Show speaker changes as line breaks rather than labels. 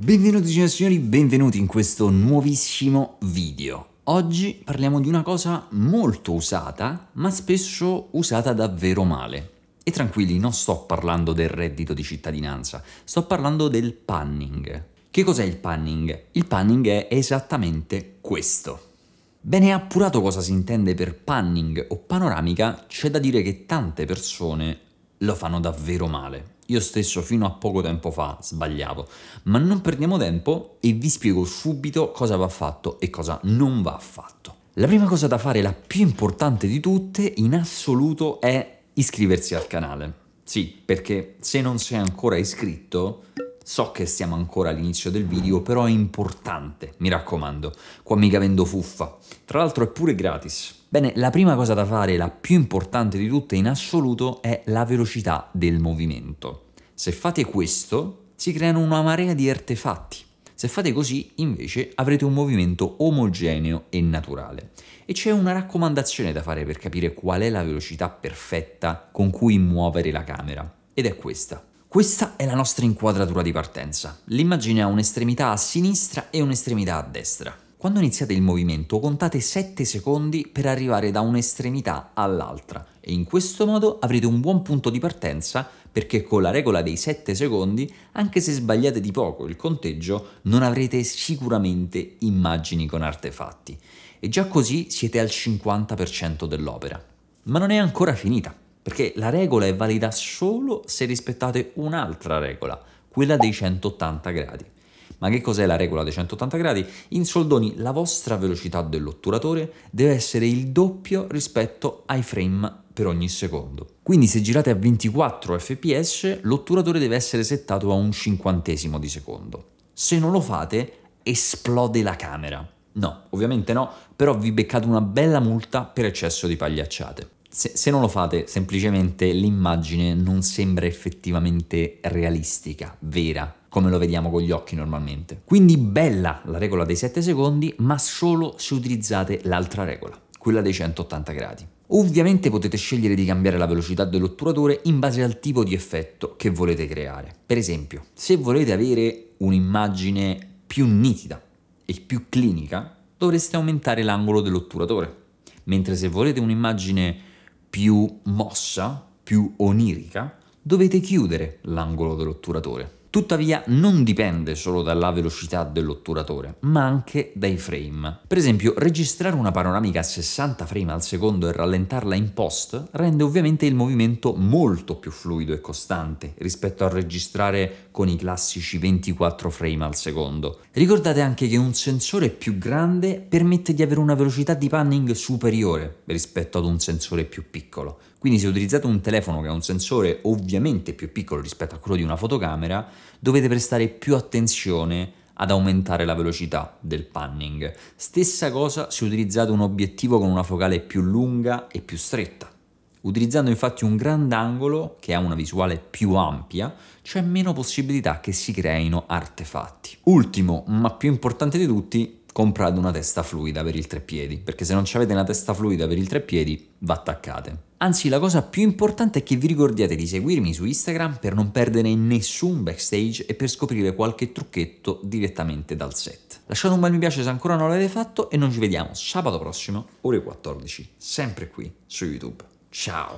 Benvenuti signore e signori, benvenuti in questo nuovissimo video. Oggi parliamo di una cosa molto usata, ma spesso usata davvero male. E tranquilli, non sto parlando del reddito di cittadinanza, sto parlando del panning. Che cos'è il panning? Il panning è esattamente questo. Bene appurato cosa si intende per panning o panoramica, c'è da dire che tante persone lo fanno davvero male io stesso fino a poco tempo fa sbagliavo. Ma non perdiamo tempo e vi spiego subito cosa va fatto e cosa non va fatto. La prima cosa da fare, la più importante di tutte, in assoluto, è iscriversi al canale. Sì, perché se non sei ancora iscritto, So che siamo ancora all'inizio del video, però è importante, mi raccomando, qua mica vendo fuffa. Tra l'altro è pure gratis. Bene, la prima cosa da fare, la più importante di tutte in assoluto, è la velocità del movimento. Se fate questo, si creano una marea di artefatti. Se fate così, invece, avrete un movimento omogeneo e naturale. E c'è una raccomandazione da fare per capire qual è la velocità perfetta con cui muovere la camera, ed è questa. Questa è la nostra inquadratura di partenza. L'immagine ha un'estremità a sinistra e un'estremità a destra. Quando iniziate il movimento contate 7 secondi per arrivare da un'estremità all'altra e in questo modo avrete un buon punto di partenza perché con la regola dei 7 secondi, anche se sbagliate di poco il conteggio, non avrete sicuramente immagini con artefatti. E già così siete al 50% dell'opera. Ma non è ancora finita perché la regola è valida solo se rispettate un'altra regola, quella dei 180 gradi. Ma che cos'è la regola dei 180 gradi? In soldoni, la vostra velocità dell'otturatore deve essere il doppio rispetto ai frame per ogni secondo. Quindi se girate a 24 fps, l'otturatore deve essere settato a un cinquantesimo di secondo. Se non lo fate, esplode la camera. No, ovviamente no, però vi beccate una bella multa per eccesso di pagliacciate se, se, non lo fate, semplicemente l'immagine non sembra effettivamente realistica, vera, come lo vediamo con gli occhi normalmente. Quindi bella la regola dei 7 secondi, ma solo se utilizzate l'altra regola, quella dei 180 gradi. Ovviamente potete scegliere di cambiare la velocità dell'otturatore in base al tipo di effetto che volete creare. Per esempio, se volete avere un'immagine più nitida e più clinica, dovreste aumentare l'angolo dell'otturatore, mentre se volete un'immagine più mossa, più onirica, dovete chiudere l'angolo dell'otturatore. Tuttavia non dipende solo dalla velocità dell'otturatore, ma anche dai frame. Per esempio, registrare una panoramica a 60 frame al secondo e rallentarla in post rende ovviamente il movimento molto più fluido e costante rispetto a registrare con i classici 24 frame al secondo. Ricordate anche che un sensore più grande permette di avere una velocità di panning superiore rispetto ad un sensore più piccolo. Quindi se utilizzate un telefono che ha un sensore ovviamente più piccolo rispetto a quello di una fotocamera, dovete prestare più attenzione ad aumentare la velocità del panning. Stessa cosa se utilizzate un obiettivo con una focale più lunga e più stretta. Utilizzando infatti un grandangolo che ha una visuale più ampia, c'è meno possibilità che si creino artefatti. Ultimo, ma più importante di tutti, comprate una testa fluida per il treppiedi, perché se non avete una testa fluida per il treppiedi, va attaccate. Anzi, la cosa più importante è che vi ricordiate di seguirmi su Instagram per non perdere nessun backstage e per scoprire qualche trucchetto direttamente dal set. Lasciate un bel mi piace se ancora non l'avete fatto e noi ci vediamo sabato prossimo, ore 14, sempre qui su YouTube. Ciao!